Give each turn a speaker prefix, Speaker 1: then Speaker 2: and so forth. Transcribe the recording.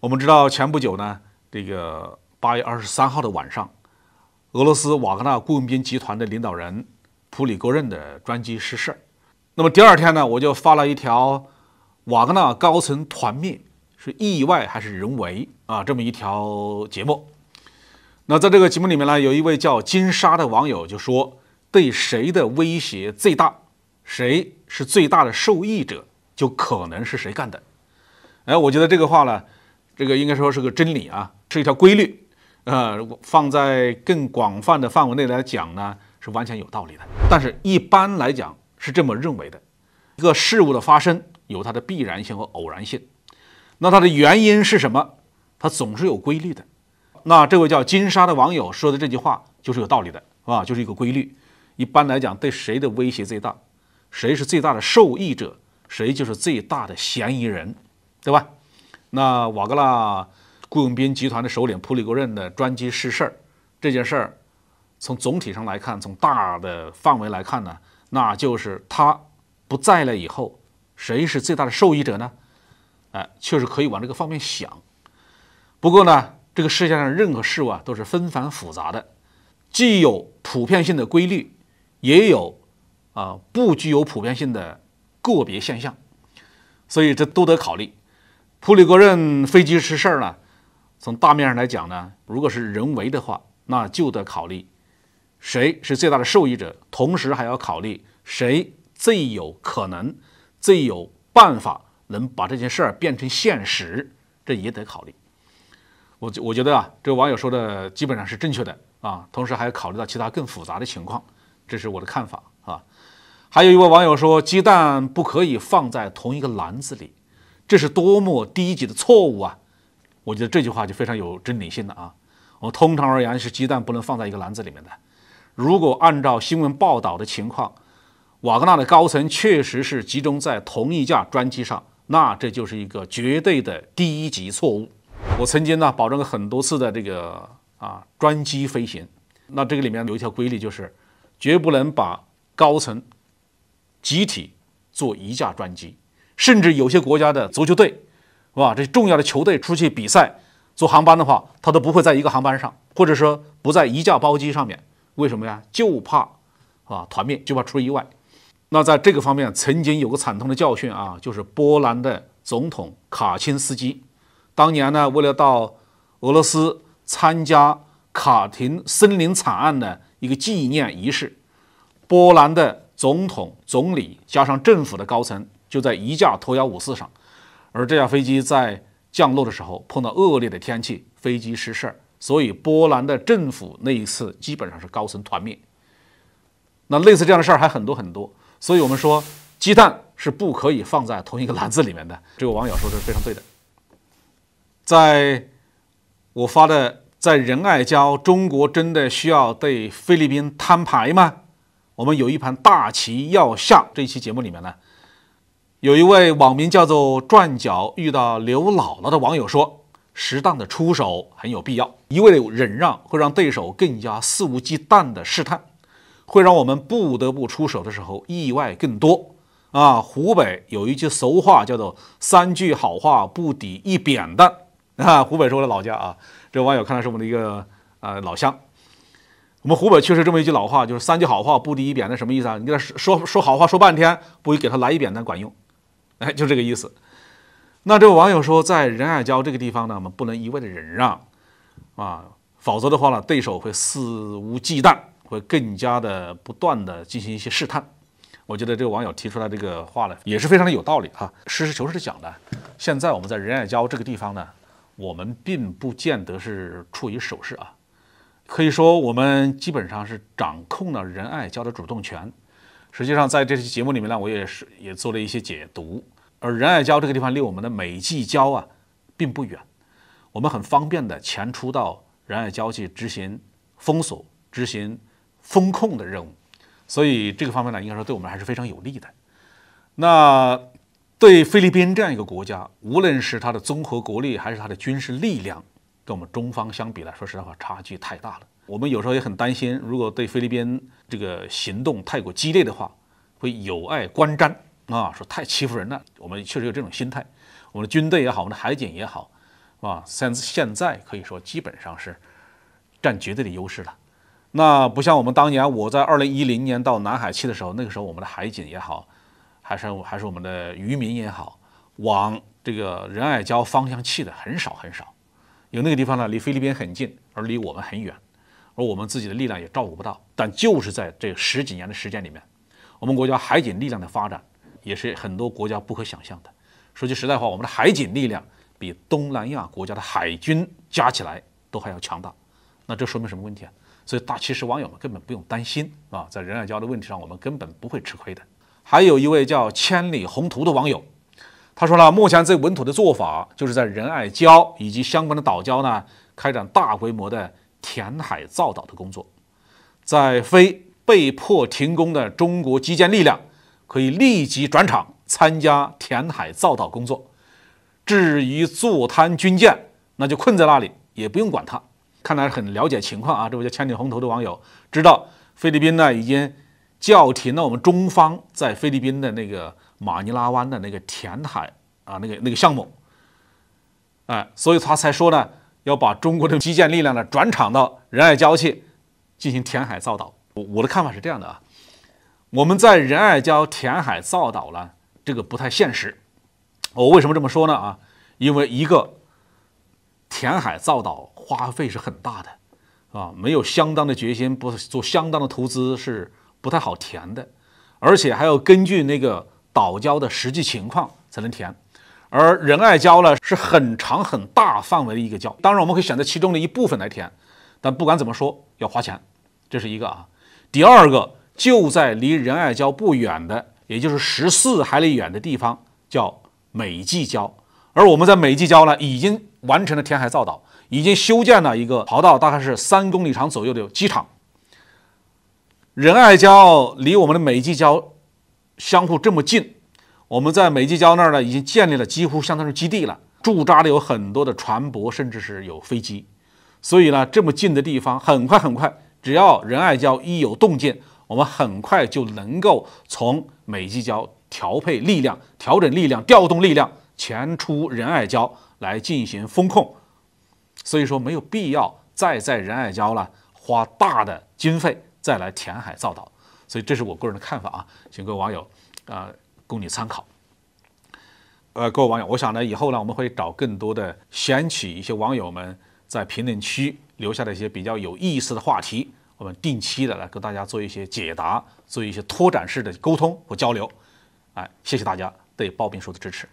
Speaker 1: 我们知道前不久呢，这个八月二十三号的晚上，俄罗斯瓦格纳雇佣兵集团的领导人普里戈任的专机失事。那么第二天呢，我就发了一条“瓦格纳高层团灭是意外还是人为啊”这么一条节目。那在这个节目里面呢，有一位叫金沙的网友就说：“对谁的威胁最大，谁是最大的受益者，就可能是谁干的。”哎，我觉得这个话呢。这个应该说是个真理啊，是一条规律，呃，放在更广泛的范围内来讲呢，是完全有道理的。但是，一般来讲是这么认为的：一个事物的发生有它的必然性和偶然性，那它的原因是什么？它总是有规律的。那这位叫金沙的网友说的这句话就是有道理的，啊，就是一个规律。一般来讲，对谁的威胁最大，谁是最大的受益者，谁就是最大的嫌疑人，对吧？那瓦格纳雇佣兵集团的首领普里戈任的专机失事儿这件事儿，从总体上来看，从大的范围来看呢，那就是他不在了以后，谁是最大的受益者呢？哎，确实可以往这个方面想。不过呢，这个世界上任何事物啊都是纷繁复杂的，既有普遍性的规律，也有啊不具有普遍性的个别现象，所以这都得考虑。普里戈任飞机失事儿了，从大面上来讲呢，如果是人为的话，那就得考虑谁是最大的受益者，同时还要考虑谁最有可能、最有办法能把这件事儿变成现实，这也得考虑。我我觉得啊，这个网友说的基本上是正确的啊，同时还要考虑到其他更复杂的情况，这是我的看法啊。还有一位网友说：“鸡蛋不可以放在同一个篮子里。”这是多么低级的错误啊！我觉得这句话就非常有真理性的啊。我通常而言是鸡蛋不能放在一个篮子里面的。如果按照新闻报道的情况，瓦格纳的高层确实是集中在同一架专机上，那这就是一个绝对的低级错误。我曾经呢保证过很多次的这个啊专机飞行，那这个里面有一条规律就是，绝不能把高层集体坐一架专机。甚至有些国家的足球队，是吧？这重要的球队出去比赛，坐航班的话，他都不会在一个航班上，或者说不在一架包机上面。为什么呀？就怕啊团灭，就怕出意外。那在这个方面，曾经有个惨痛的教训啊，就是波兰的总统卡钦斯基，当年呢为了到俄罗斯参加卡廷森林惨案的一个纪念仪式，波兰的总统、总理加上政府的高层。就在一架托154上，而这架飞机在降落的时候碰到恶劣的天气，飞机失事。所以波兰的政府那一次基本上是高层团灭。那类似这样的事儿还很多很多，所以我们说鸡蛋是不可以放在同一个篮子里面的。这个网友说是非常对的。在我发的在仁爱礁，中国真的需要对菲律宾摊牌吗？我们有一盘大棋要下。这一期节目里面呢。有一位网名叫做“转角遇到刘姥姥”的网友说：“适当的出手很有必要，一味的忍让会让对手更加肆无忌惮的试探，会让我们不得不出手的时候意外更多。”啊，湖北有一句俗话叫做“三句好话不抵一扁担”，啊，湖北是我的老家啊。这网友看来是我们的一个呃老乡。我们湖北确实这么一句老话，就是“三句好话不抵一扁担”，什么意思啊？你跟他说说好话说半天，不如给他来一扁担管用。哎，就这个意思。那这位网友说，在仁爱礁这个地方呢，我们不能一味的忍让啊，否则的话呢，对手会肆无忌惮，会更加的不断的进行一些试探。我觉得这个网友提出来这个话呢，也是非常的有道理哈。实事求是的讲呢，现在我们在仁爱礁这个地方呢，我们并不见得是处于守势啊，可以说我们基本上是掌控了仁爱礁的主动权。实际上，在这期节目里面呢，我也是也做了一些解读。而仁爱礁这个地方离我们的美济礁啊并不远，我们很方便的前出到仁爱礁去执行封锁、执行封控的任务，所以这个方面呢，应该说对我们还是非常有利的。那对菲律宾这样一个国家，无论是它的综合国力还是它的军事力量，跟我们中方相比来说，实在话差距太大了。我们有时候也很担心，如果对菲律宾这个行动太过激烈的话，会有碍观瞻。啊，说太欺负人了！我们确实有这种心态。我们的军队也好，我们的海警也好，啊，甚现现在可以说基本上是占绝对的优势了。那不像我们当年，我在二零一零年到南海去的时候，那个时候我们的海警也好，还是还是我们的渔民也好，往这个仁爱礁方向去的很少很少。因为那个地方呢，离菲律宾很近，而离我们很远，而我们自己的力量也照顾不到。但就是在这十几年的时间里面，我们国家海警力量的发展。也是很多国家不可想象的。说句实在话，我们的海警力量比东南亚国家的海军加起来都还要强大。那这说明什么问题啊？所以大其实网友们根本不用担心啊，在仁爱礁的问题上，我们根本不会吃亏的。还有一位叫千里宏图的网友，他说了：目前最稳妥的做法，就是在仁爱礁以及相关的岛礁呢，开展大规模的填海造岛的工作。在非被迫停工的中国基建力量。可以立即转场参加填海造岛工作。至于坐滩军舰，那就困在那里，也不用管它。看来很了解情况啊！这位叫千里红头的网友知道，菲律宾呢已经叫停了我们中方在菲律宾的那个马尼拉湾的那个填海啊那个那个项目。哎，所以他才说呢，要把中国的基建力量呢转场到仁爱礁去进行填海造岛。我我的看法是这样的啊。我们在仁爱礁填海造岛呢，这个不太现实。我为什么这么说呢？啊，因为一个填海造岛花费是很大的，啊，没有相当的决心，不做相当的投资是不太好填的。而且还要根据那个岛礁的实际情况才能填。而仁爱礁呢，是很长很大范围的一个礁，当然我们可以选择其中的一部分来填，但不管怎么说要花钱，这是一个啊。第二个。就在离仁爱礁不远的，也就是十四海里远的地方，叫美济礁。而我们在美济礁呢，已经完成了填海造岛，已经修建了一个跑道，大概是三公里长左右的机场。仁爱礁离我们的美济礁相互这么近，我们在美济礁那儿呢，已经建立了几乎相当于基地了，驻扎的有很多的船舶，甚至是有飞机。所以呢，这么近的地方，很快很快，只要仁爱礁一有动静，我们很快就能够从美济礁调配力量、调整力量、调动力量前出仁爱礁来进行风控，所以说没有必要再在仁爱礁了花大的经费再来填海造岛，所以这是我个人的看法啊，请各位网友啊供你参考。呃，各位网友，我想呢，以后呢我们会找更多的选取一些网友们在评论区留下的一些比较有意思的话题。我们定期的来跟大家做一些解答，做一些拓展式的沟通和交流。哎，谢谢大家对鲍兵叔的支持。